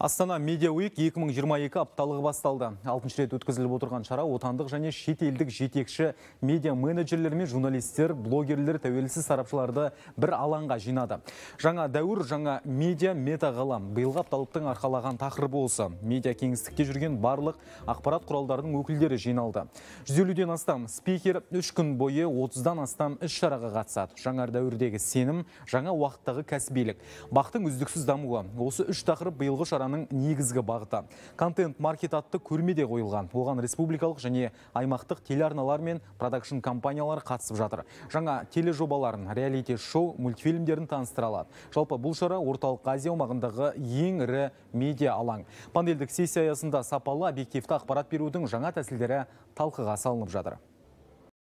Астана Медиа Уик 2022 апталығы басталды. Алтыншы рет өткізіліп отырған шара отандық және шетелдік жетекші медиа менеджерлер мен журналистер, блогерлер, тәуелсіз сарапшыларды бір алаңға жинады. Жаңа дәуір, жаңа медиа метағалам. Биылғы апталықтың арқалаған тақырыбы осы. Медиа кеңістікте жүрген барлық ақпарат құралдарының өкілдері жиналды. 150-ден астам спикер 3 күн бойы 30-дан астам іс шараға қатысады. Жаңа дәуірдегі сенім, жаңа уақыттағы кәсібилік, бақтың үздіксіз дамуы. Осы үш тақырып биылғы шараның шараның негізгі бағыты. Контент-маркет атты көрмеде қойылған. Оған республикалық және аймақтық телеарналар мен продакшн компаниялар қатысып жатыр. Жаңа тележобаларын, реалити-шоу, мультфильмдерін таныстыра алады. Жалпы бұл шара орталық Азия омағындағы ең ірі медиа алаң. Панельдік сессия аясында сапалы объективті ақпарат берудің жаңа тәсілдері талқыға салынып жатыр